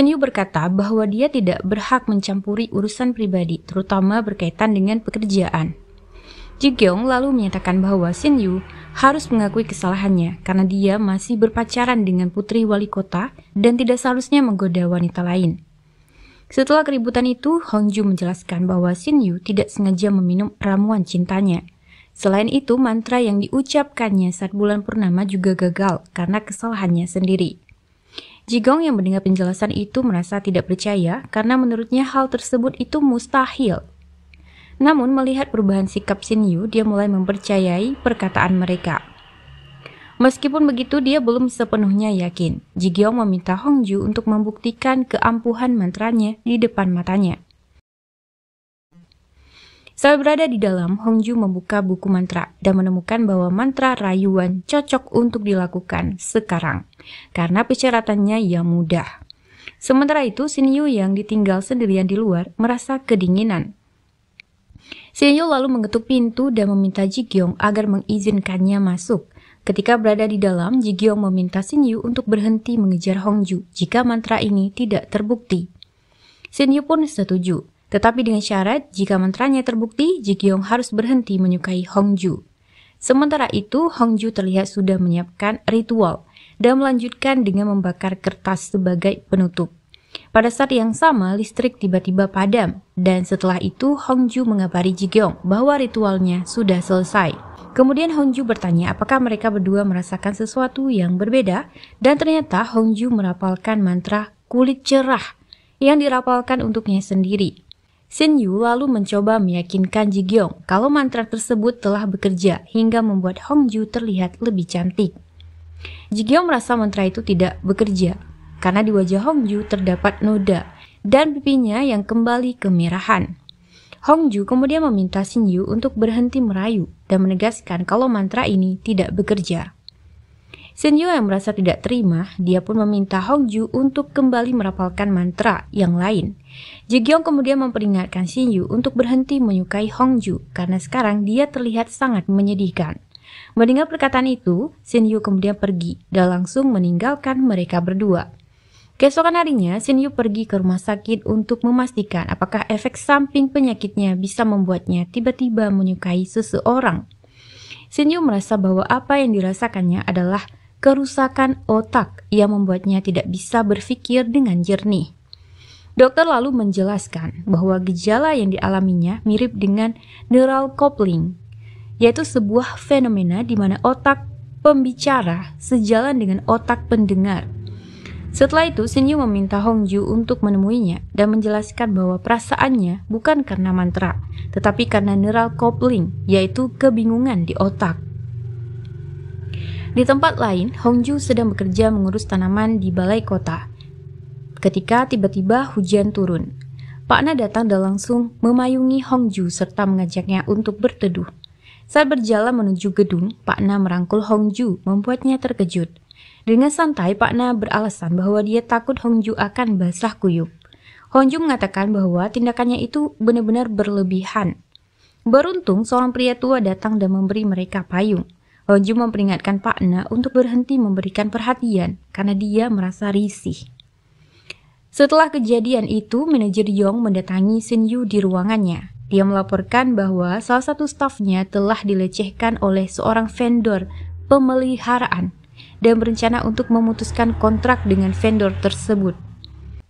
Yu berkata bahwa dia tidak berhak mencampuri urusan pribadi, terutama berkaitan dengan pekerjaan. Ji Kyung lalu menyatakan bahwa Yu harus mengakui kesalahannya karena dia masih berpacaran dengan putri wali kota dan tidak seharusnya menggoda wanita lain. Setelah keributan itu, Hong Ju menjelaskan bahwa Yu tidak sengaja meminum ramuan cintanya – Selain itu, mantra yang diucapkannya saat bulan purnama juga gagal karena kesalahannya sendiri. Jigong yang mendengar penjelasan itu merasa tidak percaya karena menurutnya hal tersebut itu mustahil. Namun melihat perubahan sikap Shin Yu, dia mulai mempercayai perkataan mereka. Meskipun begitu, dia belum sepenuhnya yakin. Jigong meminta Hongju untuk membuktikan keampuhan mantranya di depan matanya. Saat berada di dalam, Hongju membuka buku mantra dan menemukan bahwa mantra rayuan cocok untuk dilakukan sekarang karena persyaratannya yang mudah. Sementara itu, Sinyu yang ditinggal sendirian di luar merasa kedinginan. Sinyu lalu mengetuk pintu dan meminta Ji Jigyong agar mengizinkannya masuk. Ketika berada di dalam, Ji Jigyong meminta Sinyu untuk berhenti mengejar Hongju jika mantra ini tidak terbukti. Sinyu pun setuju. Tetapi dengan syarat, jika mantranya terbukti, Ji Kyung harus berhenti menyukai Hong Ju. Sementara itu, Hong Ju terlihat sudah menyiapkan ritual dan melanjutkan dengan membakar kertas sebagai penutup. Pada saat yang sama, listrik tiba-tiba padam, dan setelah itu Hong Ju mengabari Ji Kyung bahwa ritualnya sudah selesai. Kemudian Hong Ju bertanya apakah mereka berdua merasakan sesuatu yang berbeda, dan ternyata Hong Ju merapalkan mantra kulit cerah yang dirapalkan untuknya sendiri. Shin Yu lalu mencoba meyakinkan Ji Gyeong kalau mantra tersebut telah bekerja hingga membuat Hong Ju terlihat lebih cantik. Ji Gyeong merasa mantra itu tidak bekerja karena di wajah Hong Ju terdapat noda dan pipinya yang kembali kemerahan. Hong Ju kemudian meminta Shin Yu untuk berhenti merayu dan menegaskan kalau mantra ini tidak bekerja. Senyo yang merasa tidak terima, dia pun meminta Hongju untuk kembali merapalkan mantra yang lain. Jigyong kemudian memperingatkan Senyu untuk berhenti menyukai Hongju karena sekarang dia terlihat sangat menyedihkan. Mendengar perkataan itu, Sin-yu kemudian pergi dan langsung meninggalkan mereka berdua. Keesokan harinya, Sin-yu pergi ke rumah sakit untuk memastikan apakah efek samping penyakitnya bisa membuatnya tiba-tiba menyukai seseorang. Sin-yu merasa bahwa apa yang dirasakannya adalah kerusakan otak yang membuatnya tidak bisa berpikir dengan jernih. Dokter lalu menjelaskan bahwa gejala yang dialaminya mirip dengan neural coupling, yaitu sebuah fenomena di mana otak pembicara sejalan dengan otak pendengar. Setelah itu, Sinyu meminta Hongju untuk menemuinya dan menjelaskan bahwa perasaannya bukan karena mantra, tetapi karena neural coupling, yaitu kebingungan di otak. Di tempat lain, Hongju sedang bekerja mengurus tanaman di balai kota. Ketika tiba-tiba hujan turun, Pak Na datang dan langsung memayungi Hongju serta mengajaknya untuk berteduh. Saat berjalan menuju gedung, Pak Na merangkul Hongju, membuatnya terkejut. Dengan santai, Pak Na beralasan bahwa dia takut Hongju akan basah kuyup. Hongju mengatakan bahwa tindakannya itu benar-benar berlebihan. Beruntung, seorang pria tua datang dan memberi mereka payung. Roju memperingatkan Pak Na untuk berhenti memberikan perhatian karena dia merasa risih. Setelah kejadian itu, manajer Yong mendatangi Shin Yu di ruangannya. Dia melaporkan bahwa salah satu stafnya telah dilecehkan oleh seorang vendor pemeliharaan dan berencana untuk memutuskan kontrak dengan vendor tersebut.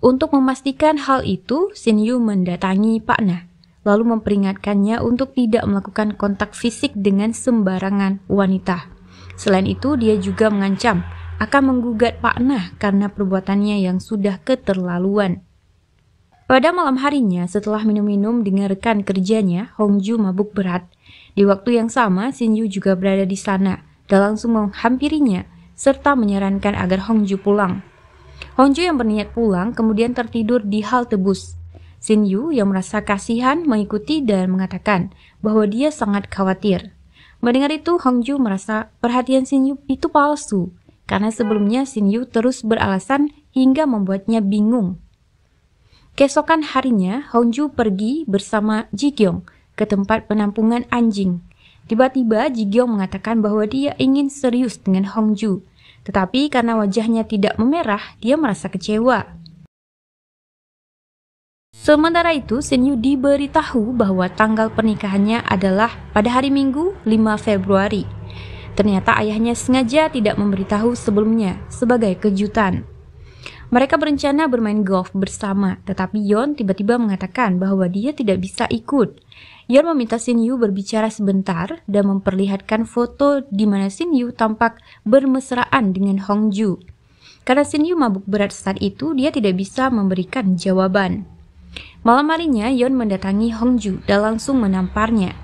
Untuk memastikan hal itu, Shin Yu mendatangi Pak Na lalu memperingatkannya untuk tidak melakukan kontak fisik dengan sembarangan wanita. Selain itu, dia juga mengancam akan menggugat Pak Nah karena perbuatannya yang sudah keterlaluan. Pada malam harinya, setelah minum-minum dengan rekan kerjanya, Hongju mabuk berat. Di waktu yang sama, Sinju juga berada di sana dan langsung menghampirinya serta menyarankan agar Hongju pulang. Hongju yang berniat pulang kemudian tertidur di halte bus. Sin Yu yang merasa kasihan mengikuti dan mengatakan bahwa dia sangat khawatir. Mendengar itu, Hong Ju merasa perhatian Sin Yu itu palsu karena sebelumnya Sin Yu terus beralasan hingga membuatnya bingung. Keesokan harinya, Hong Ju pergi bersama Ji Kyung ke tempat penampungan anjing. Tiba-tiba Ji Kyung mengatakan bahwa dia ingin serius dengan Hong Ju, tetapi karena wajahnya tidak memerah, dia merasa kecewa. Sementara itu, Senyu diberitahu bahwa tanggal pernikahannya adalah pada hari Minggu 5 Februari. Ternyata ayahnya sengaja tidak memberitahu sebelumnya sebagai kejutan. Mereka berencana bermain golf bersama, tetapi Yon tiba-tiba mengatakan bahwa dia tidak bisa ikut. Yon meminta Shin Yu berbicara sebentar dan memperlihatkan foto di mana Shin Yu tampak bermesraan dengan Hong Ju. Karena Shin Yu mabuk berat saat itu, dia tidak bisa memberikan jawaban. Malam harinya, Yon mendatangi Hongju dan langsung menamparnya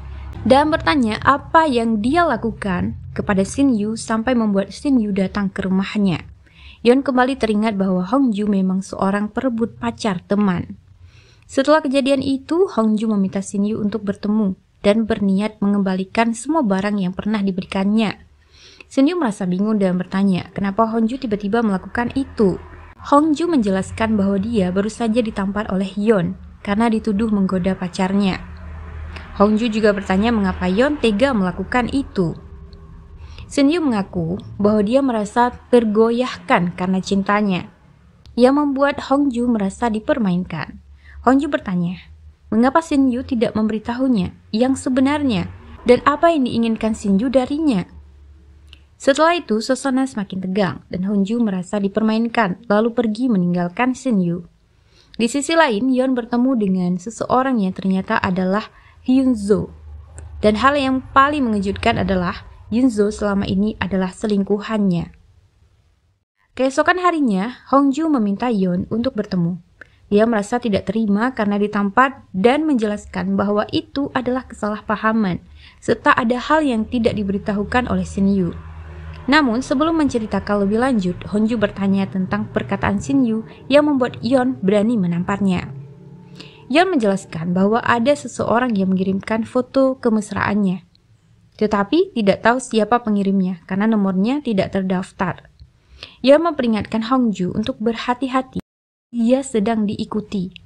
dan bertanya apa yang dia lakukan kepada Sin Yu sampai membuat Sin Yu datang ke rumahnya. Yon kembali teringat bahwa Hongju memang seorang perebut pacar teman. Setelah kejadian itu, Hongju meminta Sin Yu untuk bertemu dan berniat mengembalikan semua barang yang pernah diberikannya. Sin Yu merasa bingung dan bertanya, kenapa Hongju tiba-tiba melakukan itu? Hongju menjelaskan bahwa dia baru saja ditampar oleh Yon karena dituduh menggoda pacarnya. Hongju juga bertanya mengapa Yon tega melakukan itu. Senyu mengaku bahwa dia merasa tergoyahkan karena cintanya, Ia membuat Hongju merasa dipermainkan. Hongju bertanya, mengapa Senyu tidak memberitahunya yang sebenarnya dan apa yang diinginkan Senyu darinya? Setelah itu, suasana semakin tegang dan Hongju merasa dipermainkan lalu pergi meninggalkan Senyu. Di sisi lain, Yeon bertemu dengan seseorang yang ternyata adalah Hyunzo. Dan hal yang paling mengejutkan adalah Yunzo selama ini adalah selingkuhannya. Keesokan harinya, Hongju meminta Yeon untuk bertemu. Dia merasa tidak terima karena ditampar dan menjelaskan bahwa itu adalah kesalahpahaman, serta ada hal yang tidak diberitahukan oleh Shin Yu. Namun, sebelum menceritakan lebih lanjut, Honju bertanya tentang perkataan Yu yang membuat Yeon berani menamparnya. Yeon menjelaskan bahwa ada seseorang yang mengirimkan foto kemesraannya. Tetapi tidak tahu siapa pengirimnya karena nomornya tidak terdaftar. Yeon memperingatkan Hongju untuk berhati-hati. ia sedang diikuti.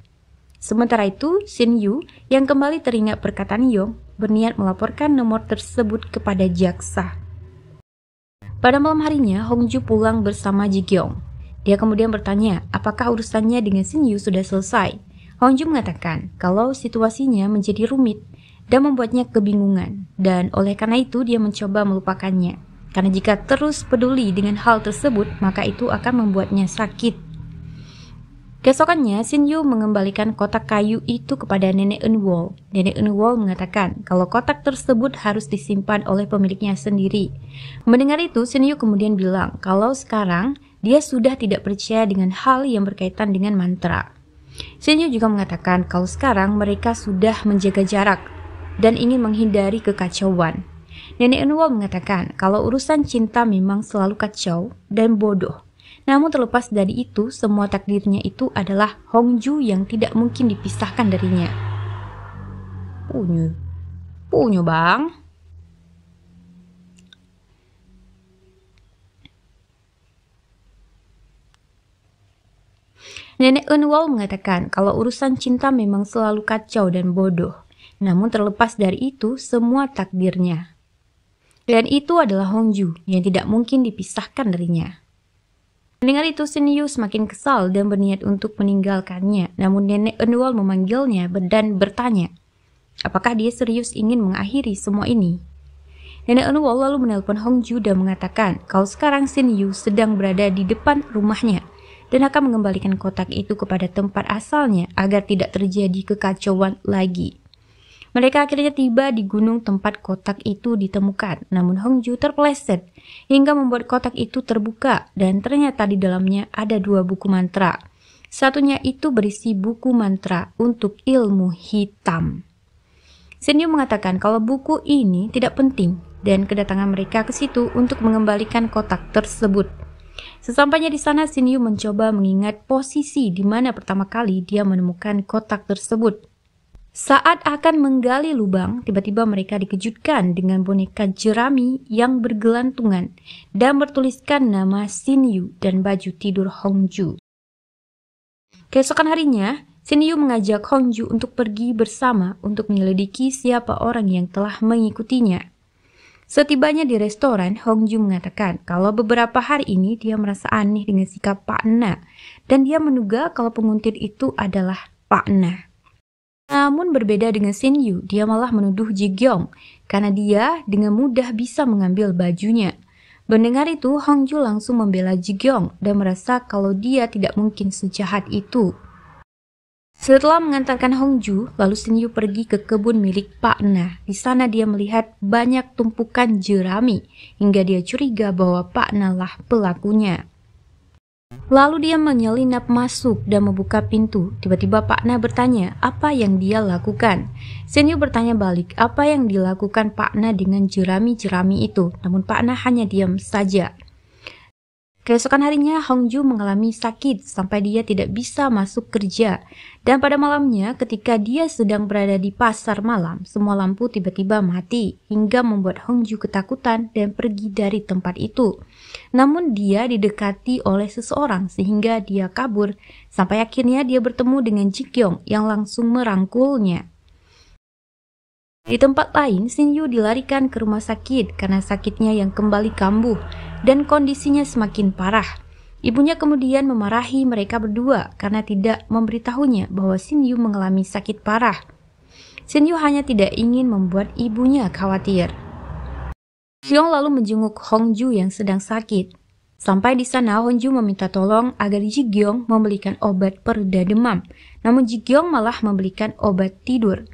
Sementara itu, Shin Yu yang kembali teringat perkataan Yeon berniat melaporkan nomor tersebut kepada jaksa. Pada malam harinya, Hongju pulang bersama Ji Kyung. Dia kemudian bertanya apakah urusannya dengan Yu sudah selesai. Hongju mengatakan kalau situasinya menjadi rumit dan membuatnya kebingungan dan oleh karena itu dia mencoba melupakannya. Karena jika terus peduli dengan hal tersebut, maka itu akan membuatnya sakit. Keesokannya, Xin Yu mengembalikan kotak kayu itu kepada nenek Enwol. Nenek Enwol mengatakan kalau kotak tersebut harus disimpan oleh pemiliknya sendiri. Mendengar itu, Xin Yu kemudian bilang kalau sekarang dia sudah tidak percaya dengan hal yang berkaitan dengan mantra. Xin Yu juga mengatakan kalau sekarang mereka sudah menjaga jarak dan ingin menghindari kekacauan. Nenek Enwol mengatakan kalau urusan cinta memang selalu kacau dan bodoh namun terlepas dari itu, semua takdirnya itu adalah Hongju yang tidak mungkin dipisahkan darinya. Punya, punya bang. Nenek Eunwol mengatakan kalau urusan cinta memang selalu kacau dan bodoh. Namun terlepas dari itu, semua takdirnya. Dan itu adalah Hongju yang tidak mungkin dipisahkan darinya. Mendengar itu Senyu semakin kesal dan berniat untuk meninggalkannya, namun nenek Enwal memanggilnya dan bertanya, apakah dia serius ingin mengakhiri semua ini? Nenek Enwal lalu menelpon Hong Ju dan mengatakan kalau sekarang Senyu sedang berada di depan rumahnya dan akan mengembalikan kotak itu kepada tempat asalnya agar tidak terjadi kekacauan lagi. Mereka akhirnya tiba di gunung tempat kotak itu ditemukan, namun Hongju terpeleset hingga membuat kotak itu terbuka dan ternyata di dalamnya ada dua buku mantra. Satunya itu berisi buku mantra untuk ilmu hitam. Senyum mengatakan kalau buku ini tidak penting dan kedatangan mereka ke situ untuk mengembalikan kotak tersebut. Sesampainya di sana, Sinyu mencoba mengingat posisi di mana pertama kali dia menemukan kotak tersebut. Saat akan menggali lubang, tiba-tiba mereka dikejutkan dengan boneka jerami yang bergelantungan dan bertuliskan nama Sin-yu dan baju tidur Hong-ju. Keesokan harinya, Sin-yu mengajak Hong-ju untuk pergi bersama untuk menyelidiki siapa orang yang telah mengikutinya. Setibanya di restoran, Hong-ju mengatakan kalau beberapa hari ini dia merasa aneh dengan sikap Pak Na dan dia menduga kalau penguntit itu adalah Pak Na. Namun berbeda dengan Shin Yu, dia malah menuduh Ji Gyong karena dia dengan mudah bisa mengambil bajunya. Mendengar itu, Hong Ju langsung membela Ji Gyong dan merasa kalau dia tidak mungkin sejahat itu. Setelah mengantarkan Hong Ju, lalu Shin Yu pergi ke kebun milik Pak Na. Di sana dia melihat banyak tumpukan jerami, hingga dia curiga bahwa Pak Na lah pelakunya. Lalu dia menyelinap masuk dan membuka pintu. Tiba-tiba Pak Na bertanya, apa yang dia lakukan? Senyu bertanya balik, apa yang dilakukan Pak Na dengan jerami-jerami itu? Namun Pak Na hanya diam saja. Keesokan harinya, Hongju mengalami sakit sampai dia tidak bisa masuk kerja. Dan pada malamnya, ketika dia sedang berada di pasar malam, semua lampu tiba-tiba mati hingga membuat Hongju ketakutan dan pergi dari tempat itu. Namun dia didekati oleh seseorang sehingga dia kabur sampai akhirnya dia bertemu dengan Kyung yang langsung merangkulnya. Di tempat lain, Sin-yu dilarikan ke rumah sakit karena sakitnya yang kembali kambuh dan kondisinya semakin parah. Ibunya kemudian memarahi mereka berdua karena tidak memberitahunya bahwa Sin-yu mengalami sakit parah. Sin-yu hanya tidak ingin membuat ibunya khawatir. Xiong lalu menjenguk Hong-ju yang sedang sakit. Sampai di sana, Hong-ju meminta tolong agar Ji Gyeong membelikan obat pereda demam. Namun Ji Gyeong malah membelikan obat tidur.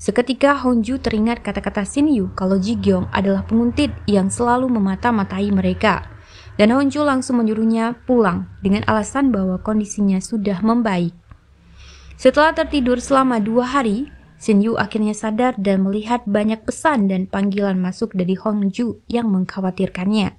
Seketika Honju teringat kata-kata Yu kalau Gyeong adalah penguntit yang selalu memata-matai mereka. Dan Honju langsung menyuruhnya pulang dengan alasan bahwa kondisinya sudah membaik. Setelah tertidur selama dua hari, Yu akhirnya sadar dan melihat banyak pesan dan panggilan masuk dari Hongju yang mengkhawatirkannya.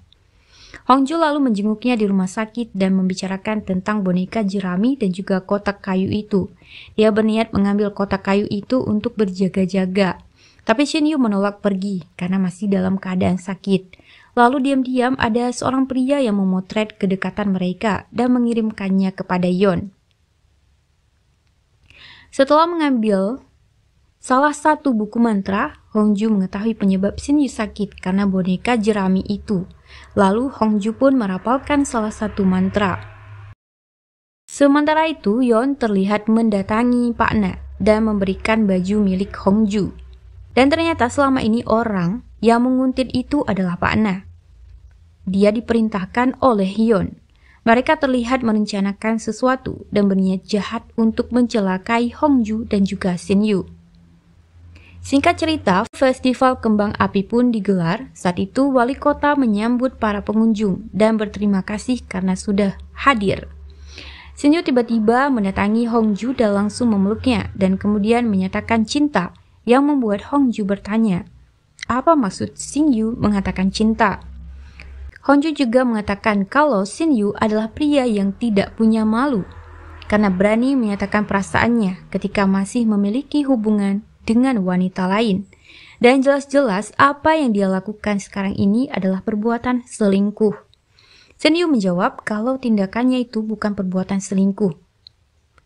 Hongjo lalu menjenguknya di rumah sakit dan membicarakan tentang boneka jerami dan juga kotak kayu itu. Dia berniat mengambil kotak kayu itu untuk berjaga-jaga. Tapi Yu menolak pergi karena masih dalam keadaan sakit. Lalu diam-diam ada seorang pria yang memotret kedekatan mereka dan mengirimkannya kepada Yon. Setelah mengambil salah satu buku mantra, Ju mengetahui penyebab Yu sakit karena boneka jerami itu. Lalu Hongju pun merapalkan salah satu mantra. Sementara itu, Yon terlihat mendatangi Pak Na dan memberikan baju milik Hongju. Dan ternyata selama ini orang yang menguntit itu adalah Pak Na. Dia diperintahkan oleh Yon. Mereka terlihat merencanakan sesuatu dan berniat jahat untuk mencelakai Hongju dan juga Yu. Singkat cerita, festival kembang api pun digelar. Saat itu wali kota menyambut para pengunjung dan berterima kasih karena sudah hadir. Sinju tiba-tiba mendatangi Hongju dan langsung memeluknya dan kemudian menyatakan cinta yang membuat Hongju bertanya, apa maksud Sinju mengatakan cinta? Hongju juga mengatakan kalau Sinju adalah pria yang tidak punya malu karena berani menyatakan perasaannya ketika masih memiliki hubungan dengan wanita lain. Dan jelas-jelas apa yang dia lakukan sekarang ini adalah perbuatan selingkuh. Senyu menjawab kalau tindakannya itu bukan perbuatan selingkuh.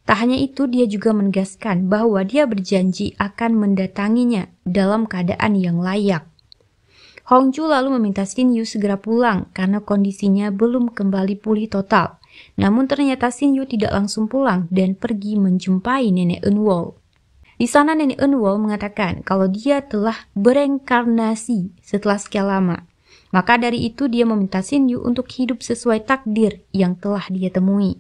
Tak hanya itu, dia juga menegaskan bahwa dia berjanji akan mendatanginya dalam keadaan yang layak. Hongju lalu meminta Yu segera pulang karena kondisinya belum kembali pulih total. Namun ternyata Yu tidak langsung pulang dan pergi menjumpai nenek Eunwol. Di sana Nenek Enwol mengatakan kalau dia telah berengkarnasi setelah sekian lama. Maka dari itu dia meminta Yu untuk hidup sesuai takdir yang telah dia temui.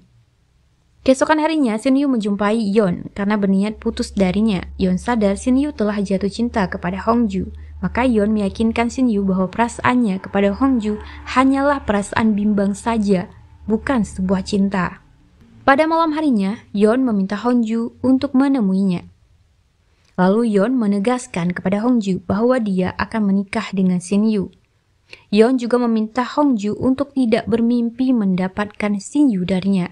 Keesokan harinya, Yu menjumpai Yon karena berniat putus darinya. Yon sadar Yu telah jatuh cinta kepada Hongju. Maka Yon meyakinkan Yu bahwa perasaannya kepada Hongju hanyalah perasaan bimbang saja, bukan sebuah cinta. Pada malam harinya, Yon meminta Hongju untuk menemuinya. Lalu Yon menegaskan kepada Hongju bahwa dia akan menikah dengan Yu. Yon juga meminta Hongju untuk tidak bermimpi mendapatkan Yu darinya.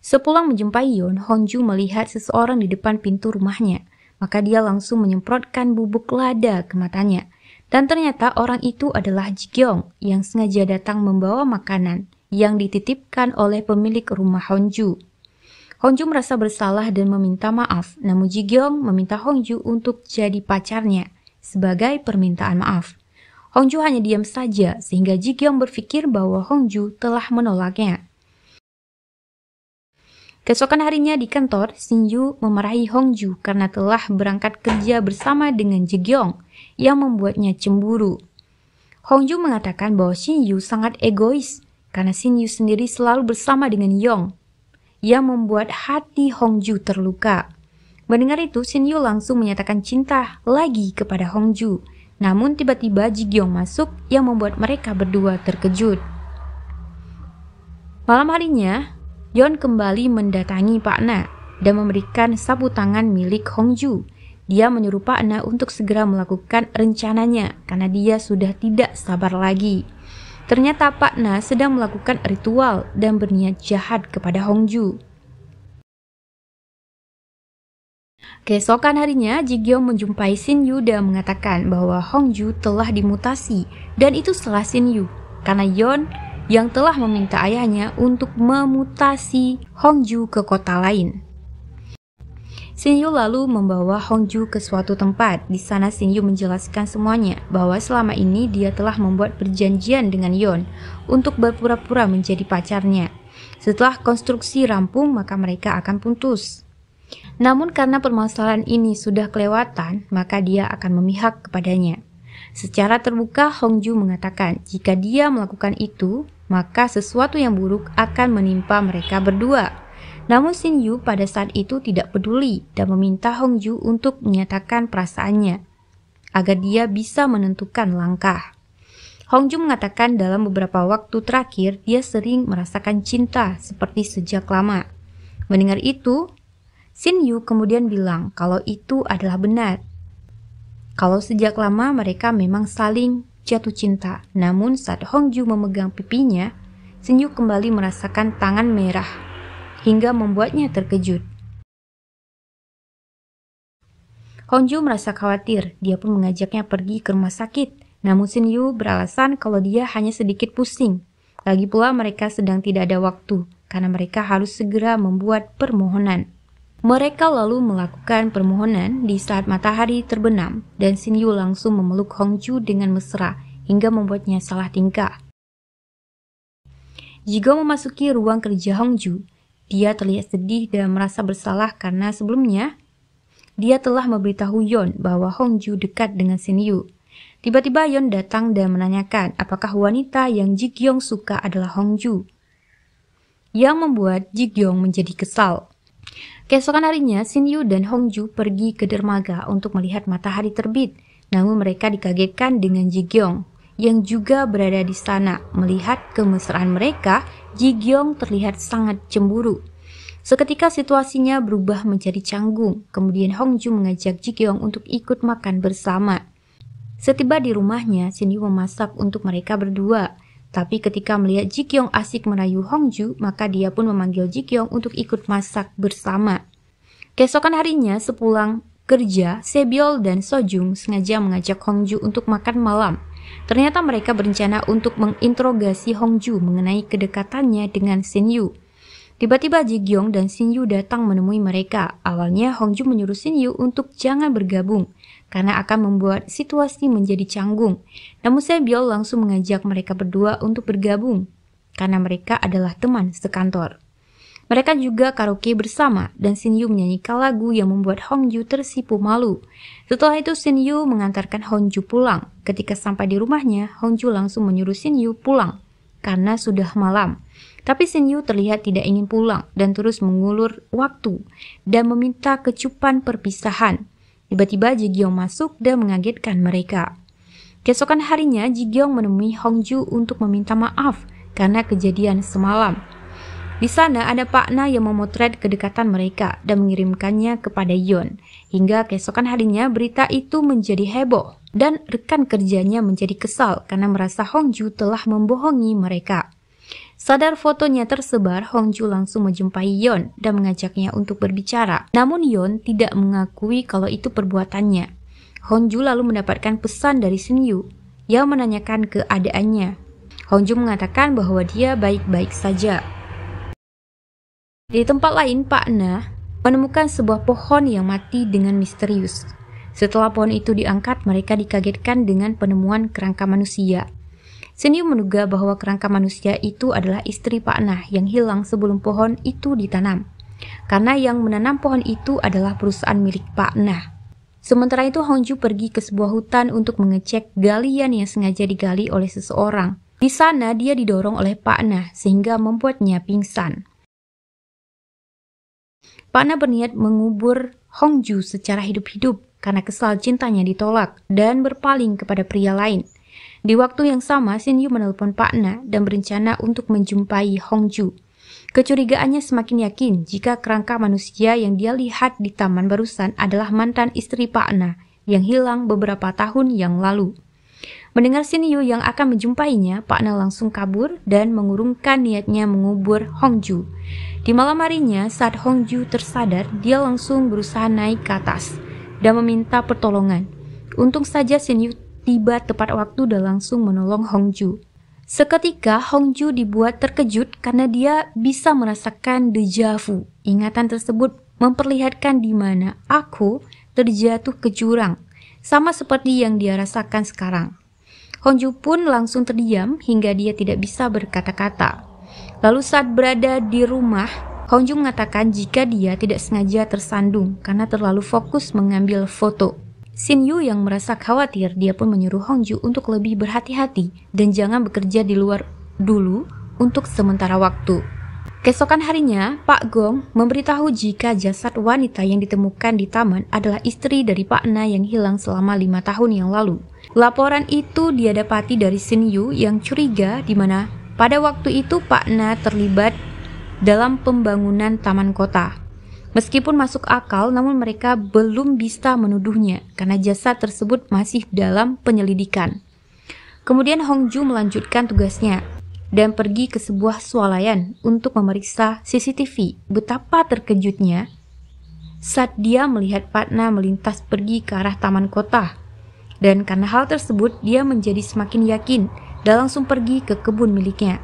Sepulang menjumpai Yon, Hongju melihat seseorang di depan pintu rumahnya. Maka dia langsung menyemprotkan bubuk lada ke matanya. Dan ternyata orang itu adalah Jigyong yang sengaja datang membawa makanan yang dititipkan oleh pemilik rumah Hongju. Hongju merasa bersalah dan meminta maaf, namun Jigyong meminta Hongju untuk jadi pacarnya sebagai permintaan maaf. Hongju hanya diam saja sehingga Jigyong berpikir bahwa Hongju telah menolaknya. Kesokan harinya di kantor, Sinju memarahi Hongju karena telah berangkat kerja bersama dengan Jigyong yang membuatnya cemburu. Hongju mengatakan bahwa Sinju sangat egois karena Sinju sendiri selalu bersama dengan Yong yang membuat hati Hongju terluka. Mendengar itu, Yu langsung menyatakan cinta lagi kepada Hongju. Namun tiba-tiba Gyeong masuk yang membuat mereka berdua terkejut. Malam harinya, Yon kembali mendatangi Pak Na dan memberikan sapu tangan milik Hongju. Dia menyuruh Pak Na untuk segera melakukan rencananya karena dia sudah tidak sabar lagi. Ternyata Pak Na sedang melakukan ritual dan berniat jahat kepada Hongju. Keesokan harinya, Ji Jigyo menjumpai Shin Yu dan mengatakan bahwa Hongju telah dimutasi dan itu setelah Shin Yu karena Yeon yang telah meminta ayahnya untuk memutasi Hongju ke kota lain. Sinyu lalu membawa Hongju ke suatu tempat. Di sana Sinyu menjelaskan semuanya bahwa selama ini dia telah membuat perjanjian dengan Yon untuk berpura-pura menjadi pacarnya. Setelah konstruksi rampung, maka mereka akan putus. Namun karena permasalahan ini sudah kelewatan, maka dia akan memihak kepadanya. Secara terbuka, Hongju mengatakan jika dia melakukan itu, maka sesuatu yang buruk akan menimpa mereka berdua. Namun Shin Yu pada saat itu tidak peduli dan meminta Hong Ju untuk menyatakan perasaannya agar dia bisa menentukan langkah. Hong Ju mengatakan dalam beberapa waktu terakhir dia sering merasakan cinta seperti sejak lama. Mendengar itu, Shin Yu kemudian bilang kalau itu adalah benar. Kalau sejak lama mereka memang saling jatuh cinta, namun saat Hong Ju memegang pipinya, Shin Yu kembali merasakan tangan merah hingga membuatnya terkejut. Honju merasa khawatir, dia pun mengajaknya pergi ke rumah sakit. Namun Shin Yu beralasan kalau dia hanya sedikit pusing. Lagi pula mereka sedang tidak ada waktu, karena mereka harus segera membuat permohonan. Mereka lalu melakukan permohonan di saat matahari terbenam, dan Shin Yu langsung memeluk Hongju dengan mesra hingga membuatnya salah tingkah. Jika memasuki ruang kerja Hongju, dia terlihat sedih dan merasa bersalah karena sebelumnya dia telah memberitahu Yon bahwa Hongju dekat dengan Yu. Tiba-tiba Yon datang dan menanyakan apakah wanita yang Jigyong suka adalah Hongju. Yang membuat Jigyong menjadi kesal. Keesokan harinya, Yu dan Hongju pergi ke dermaga untuk melihat matahari terbit. Namun mereka dikagetkan dengan Jigyong yang juga berada di sana. Melihat kemesraan mereka, Ji Gyeong terlihat sangat cemburu. Seketika situasinya berubah menjadi canggung. Kemudian Hong Ju mengajak Ji Gyeong untuk ikut makan bersama. Setiba di rumahnya, Cindy memasak untuk mereka berdua. Tapi ketika melihat Ji Kyung asik merayu Hong Ju, maka dia pun memanggil Ji Kyung untuk ikut masak bersama. Keesokan harinya, sepulang kerja, Sebiol dan Sojung sengaja mengajak Hong Ju untuk makan malam. Ternyata mereka berencana untuk menginterogasi Hongju mengenai kedekatannya dengan Yu. Tiba-tiba Gyeong dan Yu datang menemui mereka. Awalnya Hongju menyuruh Yu untuk jangan bergabung karena akan membuat situasi menjadi canggung. Namun Sebiol langsung mengajak mereka berdua untuk bergabung karena mereka adalah teman sekantor. Mereka juga karaoke bersama dan Shin Yu menyanyikan lagu yang membuat Hong Ju tersipu malu. Setelah itu Shin Yu mengantarkan Hong Ju pulang. Ketika sampai di rumahnya, Hong Ju langsung menyuruh Shin Yu pulang karena sudah malam. Tapi Shin Yu terlihat tidak ingin pulang dan terus mengulur waktu dan meminta kecupan perpisahan. Tiba-tiba ji Gyeong masuk dan mengagetkan mereka. Keesokan harinya, ji Gyeong menemui Hongju untuk meminta maaf karena kejadian semalam. Di sana ada Pak Na yang memotret kedekatan mereka dan mengirimkannya kepada Yon. Hingga keesokan harinya berita itu menjadi heboh dan rekan kerjanya menjadi kesal karena merasa Hong Ju telah membohongi mereka. Sadar fotonya tersebar, Hong Ju langsung menjumpai Yon dan mengajaknya untuk berbicara. Namun Yon tidak mengakui kalau itu perbuatannya. Hong Ju lalu mendapatkan pesan dari Sun Yu yang menanyakan keadaannya. Hong Ju mengatakan bahwa dia baik-baik saja di tempat lain, Pak Nah menemukan sebuah pohon yang mati dengan misterius. Setelah pohon itu diangkat, mereka dikagetkan dengan penemuan kerangka manusia. Senyum menduga bahwa kerangka manusia itu adalah istri Pak Nah yang hilang sebelum pohon itu ditanam. Karena yang menanam pohon itu adalah perusahaan milik Pak Nah. Sementara itu Hongju pergi ke sebuah hutan untuk mengecek galian yang sengaja digali oleh seseorang. Di sana dia didorong oleh Pak Nah sehingga membuatnya pingsan. Pana berniat mengubur Hongju secara hidup-hidup karena kesal cintanya ditolak dan berpaling kepada pria lain. Di waktu yang sama, Shin Yu menelpon Pak Na dan berencana untuk menjumpai Hongju. Kecurigaannya semakin yakin jika kerangka manusia yang dia lihat di taman barusan adalah mantan istri Pak Na yang hilang beberapa tahun yang lalu. Mendengar Shin Yu yang akan menjumpainya, Pak Na langsung kabur dan mengurungkan niatnya mengubur Hong Ju. Di malam harinya, saat Hong Ju tersadar, dia langsung berusaha naik ke atas dan meminta pertolongan. Untung saja Shin Yu tiba tepat waktu dan langsung menolong Hong Ju. Seketika Hong Ju dibuat terkejut karena dia bisa merasakan deja vu. Ingatan tersebut memperlihatkan di mana aku terjatuh ke jurang, sama seperti yang dia rasakan sekarang. Honju pun langsung terdiam hingga dia tidak bisa berkata-kata. Lalu saat berada di rumah, Honju mengatakan jika dia tidak sengaja tersandung karena terlalu fokus mengambil foto. Shin Yu yang merasa khawatir, dia pun menyuruh Hongju untuk lebih berhati-hati dan jangan bekerja di luar dulu untuk sementara waktu. Kesokan harinya, Pak Gong memberitahu jika jasad wanita yang ditemukan di taman adalah istri dari Pak Na yang hilang selama lima tahun yang lalu. Laporan itu dia dapati dari Sin Yu yang curiga di mana pada waktu itu Pak Na terlibat dalam pembangunan taman kota. Meskipun masuk akal, namun mereka belum bisa menuduhnya karena jasa tersebut masih dalam penyelidikan. Kemudian Hongju melanjutkan tugasnya dan pergi ke sebuah swalayan untuk memeriksa CCTV. Betapa terkejutnya saat dia melihat Patna melintas pergi ke arah taman kota dan karena hal tersebut, dia menjadi semakin yakin dan langsung pergi ke kebun miliknya.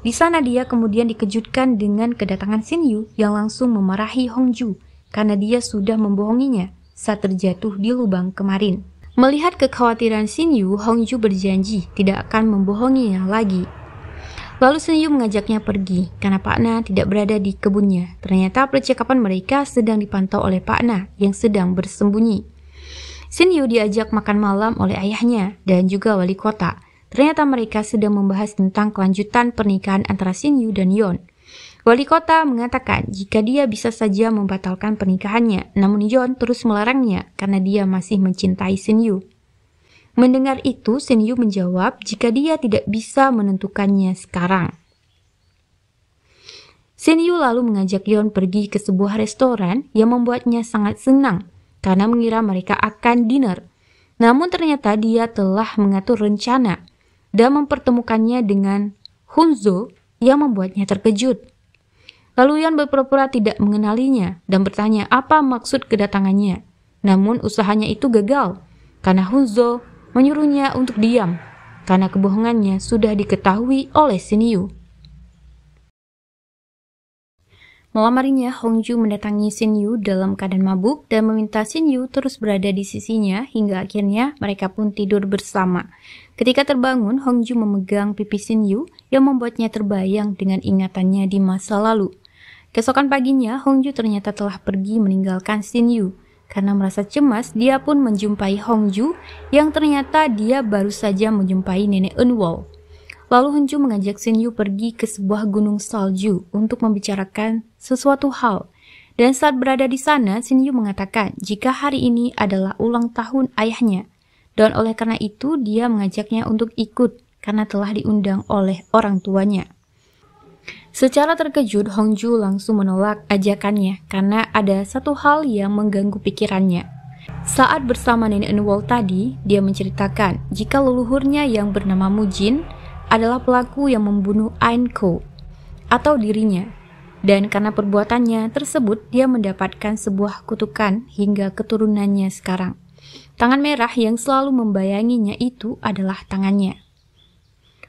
Di sana dia kemudian dikejutkan dengan kedatangan Shin Yu yang langsung memarahi Hong Ju karena dia sudah membohonginya saat terjatuh di lubang kemarin. Melihat kekhawatiran Shin Yu, Hong Ju berjanji tidak akan membohonginya lagi. Lalu Shin Yu mengajaknya pergi karena Pak Na tidak berada di kebunnya. Ternyata percakapan mereka sedang dipantau oleh Pak Na yang sedang bersembunyi. Shin Yu diajak makan malam oleh ayahnya dan juga wali kota. Ternyata mereka sedang membahas tentang kelanjutan pernikahan antara Shin Yu dan Yon. Wali kota mengatakan jika dia bisa saja membatalkan pernikahannya, namun Yon terus melarangnya karena dia masih mencintai Shin Yu. Mendengar itu, Shin Yu menjawab jika dia tidak bisa menentukannya sekarang. Shin Yu lalu mengajak Yon pergi ke sebuah restoran yang membuatnya sangat senang karena mengira mereka akan dinner. Namun ternyata dia telah mengatur rencana dan mempertemukannya dengan Hunzo yang membuatnya terkejut. Lalu Yan berpura-pura tidak mengenalinya dan bertanya apa maksud kedatangannya. Namun usahanya itu gagal karena Hunzo menyuruhnya untuk diam karena kebohongannya sudah diketahui oleh Seniu. Malam harinya, Hongju mendatangi Shin Yu dalam keadaan mabuk dan meminta Shin Yu terus berada di sisinya hingga akhirnya mereka pun tidur bersama. Ketika terbangun, Hongju memegang pipi Shin Yu yang membuatnya terbayang dengan ingatannya di masa lalu. Kesokan paginya, Hongju ternyata telah pergi meninggalkan Shin Yu. Karena merasa cemas, dia pun menjumpai Hongju yang ternyata dia baru saja menjumpai nenek Eunwol. Lalu Hunju mengajak Shin Yu pergi ke sebuah gunung salju untuk membicarakan sesuatu hal. Dan saat berada di sana, Shin Yu mengatakan jika hari ini adalah ulang tahun ayahnya. Dan oleh karena itu, dia mengajaknya untuk ikut karena telah diundang oleh orang tuanya. Secara terkejut, Hongju langsung menolak ajakannya karena ada satu hal yang mengganggu pikirannya. Saat bersama Nenek Enwol tadi, dia menceritakan jika leluhurnya yang bernama Mujin adalah pelaku yang membunuh Ko atau dirinya. Dan karena perbuatannya tersebut, dia mendapatkan sebuah kutukan hingga keturunannya sekarang. Tangan merah yang selalu membayanginya itu adalah tangannya.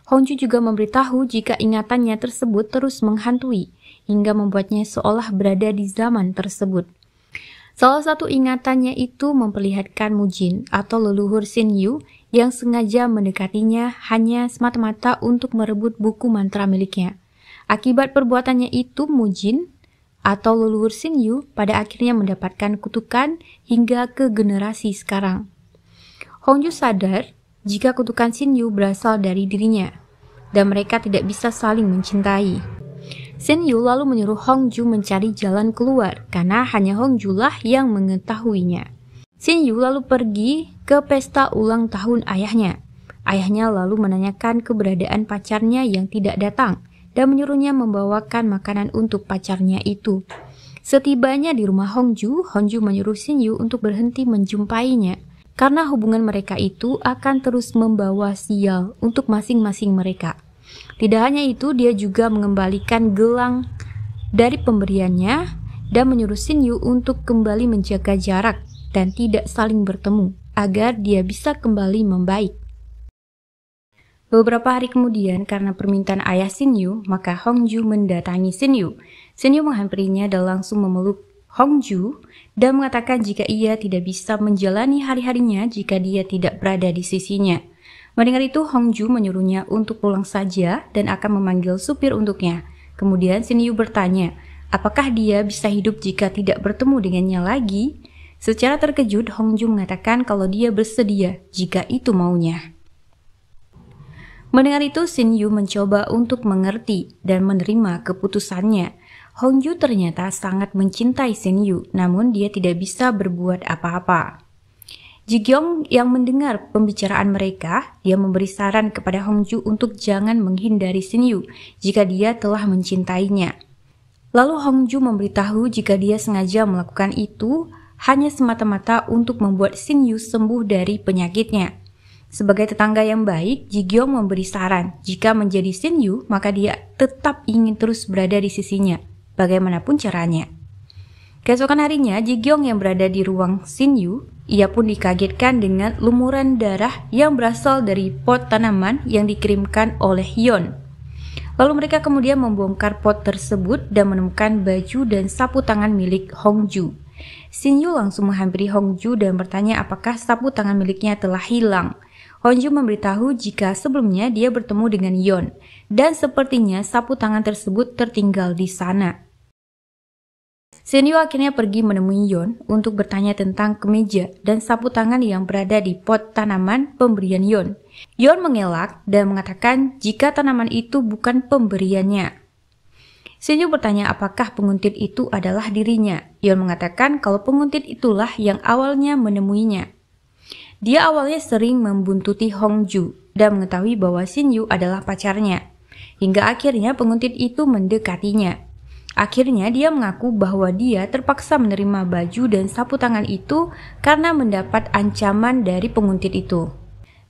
Hongju juga memberitahu jika ingatannya tersebut terus menghantui, hingga membuatnya seolah berada di zaman tersebut. Salah satu ingatannya itu memperlihatkan Mujin atau leluhur Sin Yu yang sengaja mendekatinya hanya semata-mata untuk merebut buku mantra miliknya. Akibat perbuatannya itu Mujin atau leluhur Yu pada akhirnya mendapatkan kutukan hingga ke generasi sekarang. Hongju sadar jika kutukan Yu berasal dari dirinya dan mereka tidak bisa saling mencintai. Yu lalu menyuruh Hongju mencari jalan keluar karena hanya Hongju lah yang mengetahuinya. Shin Yu lalu pergi ke pesta ulang tahun ayahnya. Ayahnya lalu menanyakan keberadaan pacarnya yang tidak datang dan menyuruhnya membawakan makanan untuk pacarnya itu. Setibanya di rumah Hongju, Hongju menyuruh Shin Yu untuk berhenti menjumpainya karena hubungan mereka itu akan terus membawa sial untuk masing-masing mereka. Tidak hanya itu, dia juga mengembalikan gelang dari pemberiannya dan menyuruh Shin Yu untuk kembali menjaga jarak dan tidak saling bertemu agar dia bisa kembali membaik. Beberapa hari kemudian, karena permintaan ayah Sin-yu maka Hong-ju mendatangi Sin-yu. Shin yu menghampirinya dan langsung memeluk Hong-ju dan mengatakan jika ia tidak bisa menjalani hari-harinya jika dia tidak berada di sisinya. Mendengar itu, Hong-ju menyuruhnya untuk pulang saja dan akan memanggil supir untuknya. Kemudian Sin-yu bertanya, apakah dia bisa hidup jika tidak bertemu dengannya lagi? Secara terkejut, Hong Jung mengatakan kalau dia bersedia jika itu maunya. Mendengar itu, Shin Yu mencoba untuk mengerti dan menerima keputusannya. Hong Yu ternyata sangat mencintai Shin Yu, namun dia tidak bisa berbuat apa-apa. Jigyong yang mendengar pembicaraan mereka, dia memberi saran kepada Hong Ju untuk jangan menghindari Shin Yu jika dia telah mencintainya. Lalu Hong Ju memberitahu jika dia sengaja melakukan itu, hanya semata-mata untuk membuat Shin Yu sembuh dari penyakitnya. Sebagai tetangga yang baik, ji Gyeong memberi saran, jika menjadi Shin Yu, maka dia tetap ingin terus berada di sisinya, bagaimanapun caranya. Keesokan harinya, ji Gyeong yang berada di ruang Sin-yu, ia pun dikagetkan dengan lumuran darah yang berasal dari pot tanaman yang dikirimkan oleh Hyun. Lalu mereka kemudian membongkar pot tersebut dan menemukan baju dan sapu tangan milik hong Hongju. Sin Yu langsung menghampiri Hong-ju dan bertanya apakah sapu tangan miliknya telah hilang. Hong-ju memberitahu jika sebelumnya dia bertemu dengan Yon, dan sepertinya sapu tangan tersebut tertinggal di sana. Sin Yu akhirnya pergi menemui Yon untuk bertanya tentang kemeja dan sapu tangan yang berada di pot tanaman pemberian Yon. Yon mengelak dan mengatakan jika tanaman itu bukan pemberiannya. Sinyu bertanya apakah penguntit itu adalah dirinya. Yon mengatakan kalau penguntit itulah yang awalnya menemuinya. Dia awalnya sering membuntuti Hong-ju dan mengetahui bahwa Sinyu adalah pacarnya. Hingga akhirnya penguntit itu mendekatinya. Akhirnya dia mengaku bahwa dia terpaksa menerima baju dan sapu tangan itu karena mendapat ancaman dari penguntit itu.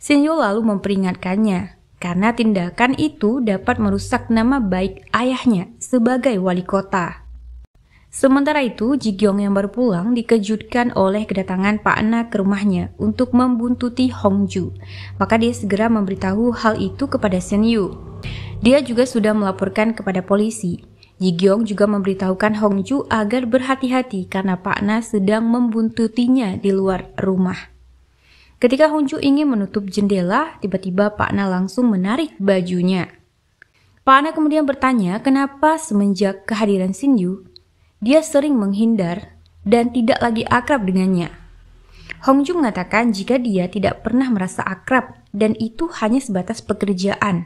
Sinyu lalu memperingatkannya karena tindakan itu dapat merusak nama baik ayahnya sebagai wali kota. Sementara itu, Ji Gyeong yang baru pulang dikejutkan oleh kedatangan Pak Na ke rumahnya untuk membuntuti Hong Ju. Maka dia segera memberitahu hal itu kepada Shen Yu. Dia juga sudah melaporkan kepada polisi. Ji Gyeong juga memberitahukan Hong Ju agar berhati-hati karena Pak Na sedang membuntutinya di luar rumah. Ketika Hunju ingin menutup jendela, tiba-tiba Pak Na langsung menarik bajunya. Pak Na kemudian bertanya kenapa semenjak kehadiran Sinju, dia sering menghindar dan tidak lagi akrab dengannya. Hongju mengatakan jika dia tidak pernah merasa akrab dan itu hanya sebatas pekerjaan.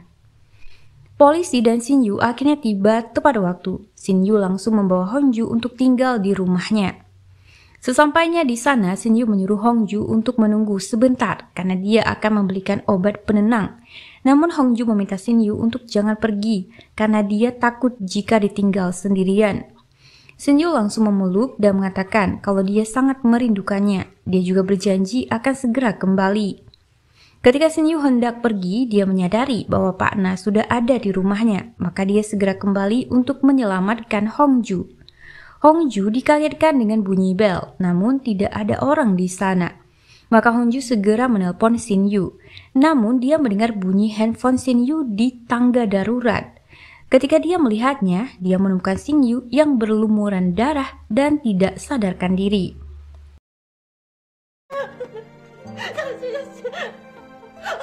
Polisi dan Sinju akhirnya tiba tepat waktu. Sinju langsung membawa Hongju untuk tinggal di rumahnya. Sesampainya di sana, Sin-yu menyuruh Hong-ju untuk menunggu sebentar karena dia akan membelikan obat penenang. Namun Hong-ju meminta Sin-yu untuk jangan pergi karena dia takut jika ditinggal sendirian. Sin-yu langsung memeluk dan mengatakan kalau dia sangat merindukannya. Dia juga berjanji akan segera kembali. Ketika Sin-yu hendak pergi, dia menyadari bahwa Pak Na sudah ada di rumahnya, maka dia segera kembali untuk menyelamatkan Hong-ju. Hongju dikagetkan dengan bunyi bel, namun tidak ada orang di sana. Maka Hongju segera menelpon Shin Yu. Namun dia mendengar bunyi handphone Shin Yu di tangga darurat. Ketika dia melihatnya, dia menemukan Shin Yu yang berlumuran darah dan tidak sadarkan diri.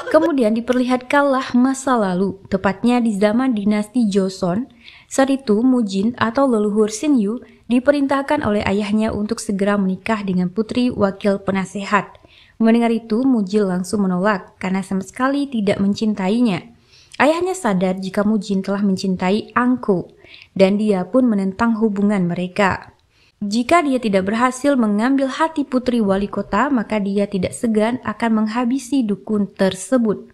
Kemudian diperlihatkanlah masa lalu, tepatnya di zaman dinasti Joseon. Saat itu Mujin atau leluhur Shin Yu diperintahkan oleh ayahnya untuk segera menikah dengan putri wakil penasehat. Mendengar itu, Mujil langsung menolak karena sama sekali tidak mencintainya. Ayahnya sadar jika Mujin telah mencintai Angku, dan dia pun menentang hubungan mereka. Jika dia tidak berhasil mengambil hati putri wali kota, maka dia tidak segan akan menghabisi dukun tersebut.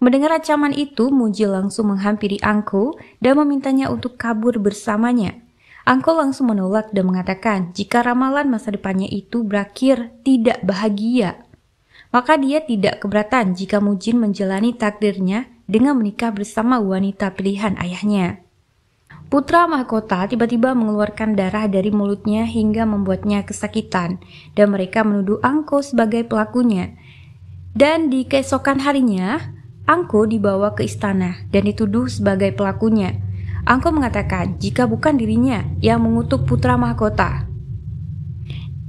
Mendengar ancaman itu, Mujil langsung menghampiri Angku dan memintanya untuk kabur bersamanya. Angko langsung menolak dan mengatakan jika ramalan masa depannya itu berakhir tidak bahagia. Maka dia tidak keberatan jika Mujin menjalani takdirnya dengan menikah bersama wanita pilihan ayahnya. Putra mahkota tiba-tiba mengeluarkan darah dari mulutnya hingga membuatnya kesakitan dan mereka menuduh Angko sebagai pelakunya. Dan di keesokan harinya, Angko dibawa ke istana dan dituduh sebagai pelakunya. Angko mengatakan jika bukan dirinya yang mengutuk putra mahkota.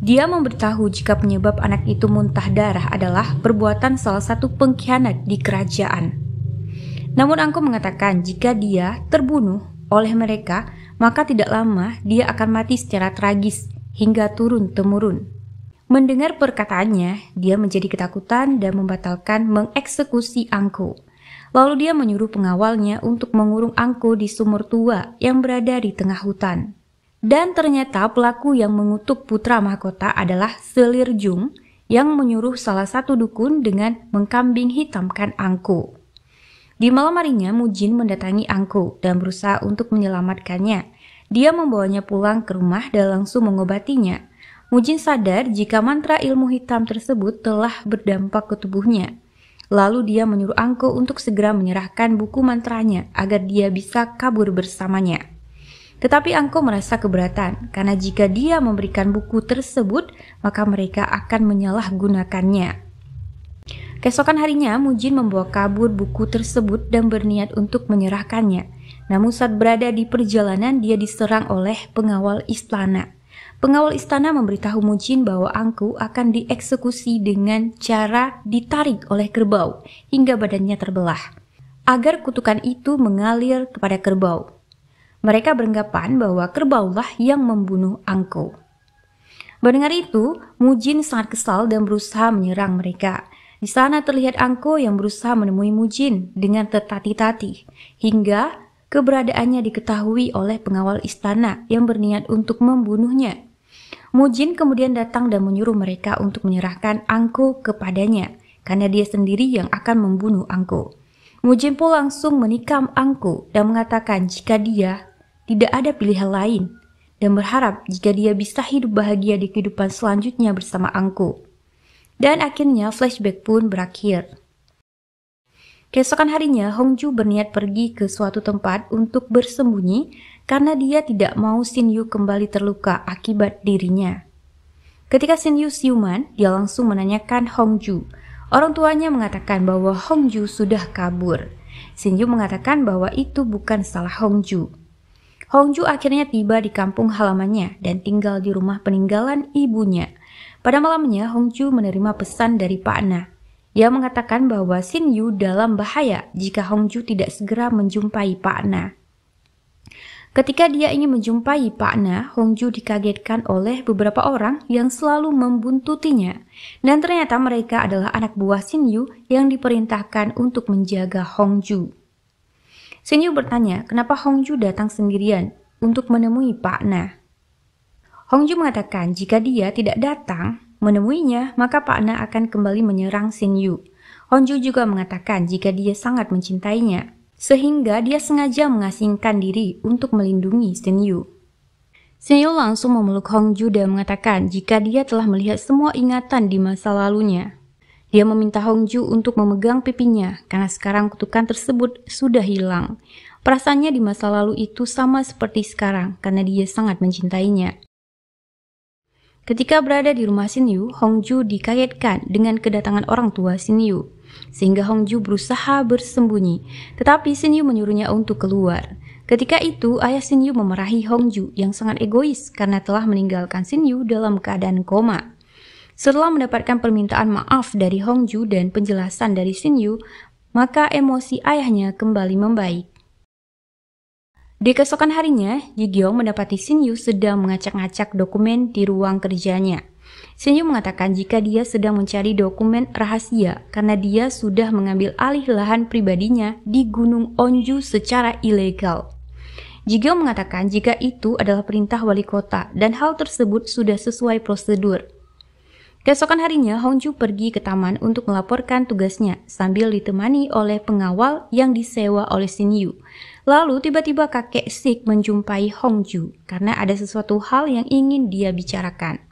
Dia memberitahu jika penyebab anak itu muntah darah adalah perbuatan salah satu pengkhianat di kerajaan. Namun Angko mengatakan jika dia terbunuh oleh mereka, maka tidak lama dia akan mati secara tragis hingga turun-temurun. Mendengar perkataannya, dia menjadi ketakutan dan membatalkan mengeksekusi Angko. Lalu dia menyuruh pengawalnya untuk mengurung Angko di sumur tua yang berada di tengah hutan. Dan ternyata pelaku yang mengutuk putra mahkota adalah Selir Jung yang menyuruh salah satu dukun dengan mengkambing hitamkan Angko. Di malam harinya Mujin mendatangi Angko dan berusaha untuk menyelamatkannya. Dia membawanya pulang ke rumah dan langsung mengobatinya. Mujin sadar jika mantra ilmu hitam tersebut telah berdampak ke tubuhnya. Lalu dia menyuruh Angko untuk segera menyerahkan buku mantranya agar dia bisa kabur bersamanya. Tetapi Angko merasa keberatan karena jika dia memberikan buku tersebut, maka mereka akan menyalahgunakannya. Keesokan harinya, Mujin membawa kabur buku tersebut dan berniat untuk menyerahkannya. Namun saat berada di perjalanan, dia diserang oleh pengawal istana. Pengawal istana memberitahu Mujin bahwa Angku akan dieksekusi dengan cara ditarik oleh kerbau hingga badannya terbelah, agar kutukan itu mengalir kepada kerbau. Mereka beranggapan bahwa kerbaulah yang membunuh Angku. Mendengar itu, Mujin sangat kesal dan berusaha menyerang mereka. Di sana terlihat Angko yang berusaha menemui Mujin dengan tertatih-tatih, hingga keberadaannya diketahui oleh pengawal istana yang berniat untuk membunuhnya. Mujin kemudian datang dan menyuruh mereka untuk menyerahkan Angko kepadanya, karena dia sendiri yang akan membunuh Angko. Mujin pun langsung menikam Angko dan mengatakan jika dia tidak ada pilihan lain, dan berharap jika dia bisa hidup bahagia di kehidupan selanjutnya bersama Angko. Dan akhirnya flashback pun berakhir. Keesokan harinya, Hongju berniat pergi ke suatu tempat untuk bersembunyi karena dia tidak mau Yu kembali terluka akibat dirinya. Ketika Yu siuman, dia langsung menanyakan Hong Ju. Orang tuanya mengatakan bahwa Hong Ju sudah kabur. Yu mengatakan bahwa itu bukan salah Hong Ju. Hong Ju akhirnya tiba di kampung halamannya dan tinggal di rumah peninggalan ibunya. Pada malamnya, Hong Ju menerima pesan dari Pak Na. Dia mengatakan bahwa Yu dalam bahaya jika Hong Ju tidak segera menjumpai Pak Na. Ketika dia ingin menjumpai Pak Na, Hongju dikagetkan oleh beberapa orang yang selalu membuntutinya. Dan ternyata mereka adalah anak buah Yu yang diperintahkan untuk menjaga Hongju. Yu bertanya, kenapa Hongju datang sendirian untuk menemui Pak Na. Hongju mengatakan jika dia tidak datang menemuinya, maka Pak Na akan kembali menyerang Yu. Hongju juga mengatakan jika dia sangat mencintainya, sehingga dia sengaja mengasingkan diri untuk melindungi Sin-yu. Senyu. yu langsung memeluk Hong-ju dan mengatakan jika dia telah melihat semua ingatan di masa lalunya. Dia meminta Hong-ju untuk memegang pipinya karena sekarang kutukan tersebut sudah hilang. Perasaannya di masa lalu itu sama seperti sekarang karena dia sangat mencintainya. Ketika berada di rumah Sinyu, Hongju dikagetkan dengan kedatangan orang tua Sinyu sehingga Hongju berusaha bersembunyi. Tetapi Sinyu menyuruhnya untuk keluar. Ketika itu, ayah Sinyu memerahi Hongju yang sangat egois karena telah meninggalkan Sinyu dalam keadaan koma. Setelah mendapatkan permintaan maaf dari Hongju dan penjelasan dari Sinyu, maka emosi ayahnya kembali membaik. Di kesokan harinya, Ji Gyeong mendapati Yu sedang mengacak-ngacak dokumen di ruang kerjanya. Senju mengatakan jika dia sedang mencari dokumen rahasia karena dia sudah mengambil alih lahan pribadinya di Gunung Onju secara ilegal. Jigeo mengatakan jika itu adalah perintah wali kota dan hal tersebut sudah sesuai prosedur. Keesokan harinya, Hongju pergi ke taman untuk melaporkan tugasnya sambil ditemani oleh pengawal yang disewa oleh Yu. Lalu tiba-tiba kakek Sik menjumpai Hongju karena ada sesuatu hal yang ingin dia bicarakan.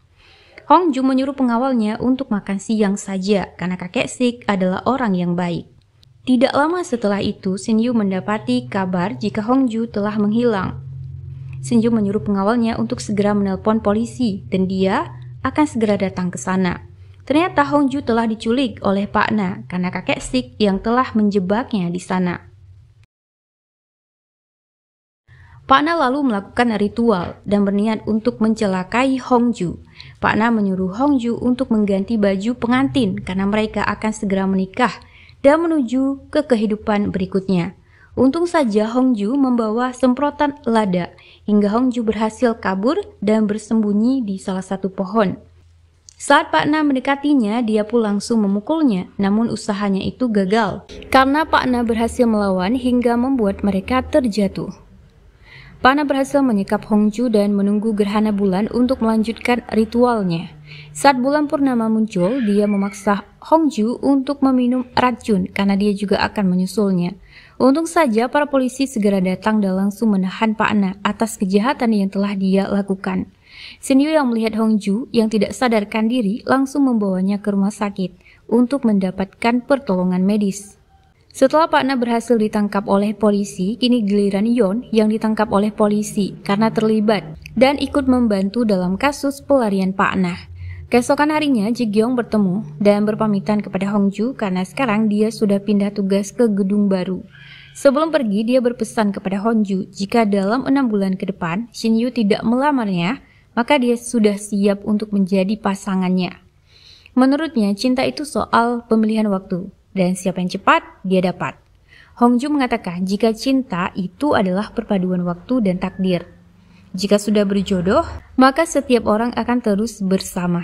Hong Ju menyuruh pengawalnya untuk makan siang saja karena kakek Sik adalah orang yang baik. Tidak lama setelah itu, Yu mendapati kabar jika Hong Ju telah menghilang. Yu menyuruh pengawalnya untuk segera menelpon polisi dan dia akan segera datang ke sana. Ternyata Hong Ju telah diculik oleh Pak Na karena kakek Sik yang telah menjebaknya di sana. Pak Na lalu melakukan ritual dan berniat untuk mencelakai Hong Ju. Pak Na menyuruh Hong Ju untuk mengganti baju pengantin karena mereka akan segera menikah dan menuju ke kehidupan berikutnya. Untung saja Hong Ju membawa semprotan lada hingga Hong Ju berhasil kabur dan bersembunyi di salah satu pohon. Saat Pak Na mendekatinya, dia pun langsung memukulnya, namun usahanya itu gagal. Karena Pak Na berhasil melawan hingga membuat mereka terjatuh. Pana berhasil menyekap Hongju dan menunggu gerhana bulan untuk melanjutkan ritualnya. Saat bulan purnama muncul, dia memaksa Hongju untuk meminum racun karena dia juga akan menyusulnya. Untung saja para polisi segera datang dan langsung menahan Pak Ana atas kejahatan yang telah dia lakukan. Senyu yang melihat Hongju yang tidak sadarkan diri langsung membawanya ke rumah sakit untuk mendapatkan pertolongan medis. Setelah Pak Pakna berhasil ditangkap oleh polisi, kini giliran Yon yang ditangkap oleh polisi karena terlibat dan ikut membantu dalam kasus pelarian Pak Pakna. Keesokan harinya, Jigyong bertemu dan berpamitan kepada Hongju karena sekarang dia sudah pindah tugas ke gedung baru. Sebelum pergi, dia berpesan kepada Hongju jika dalam enam bulan ke depan Shin Yu tidak melamarnya, maka dia sudah siap untuk menjadi pasangannya. Menurutnya, cinta itu soal pemilihan waktu dan siapa yang cepat, dia dapat. Hongju mengatakan jika cinta itu adalah perpaduan waktu dan takdir. Jika sudah berjodoh, maka setiap orang akan terus bersama.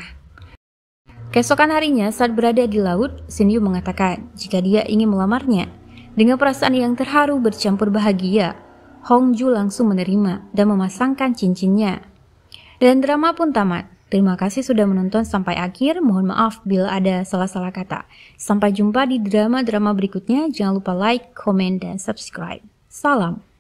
Keesokan harinya saat berada di laut, Sinyu mengatakan jika dia ingin melamarnya. Dengan perasaan yang terharu bercampur bahagia, Hongju langsung menerima dan memasangkan cincinnya. Dan drama pun tamat. Terima kasih sudah menonton sampai akhir. Mohon maaf bila ada salah-salah kata. Sampai jumpa di drama-drama berikutnya. Jangan lupa like, comment, dan subscribe. Salam.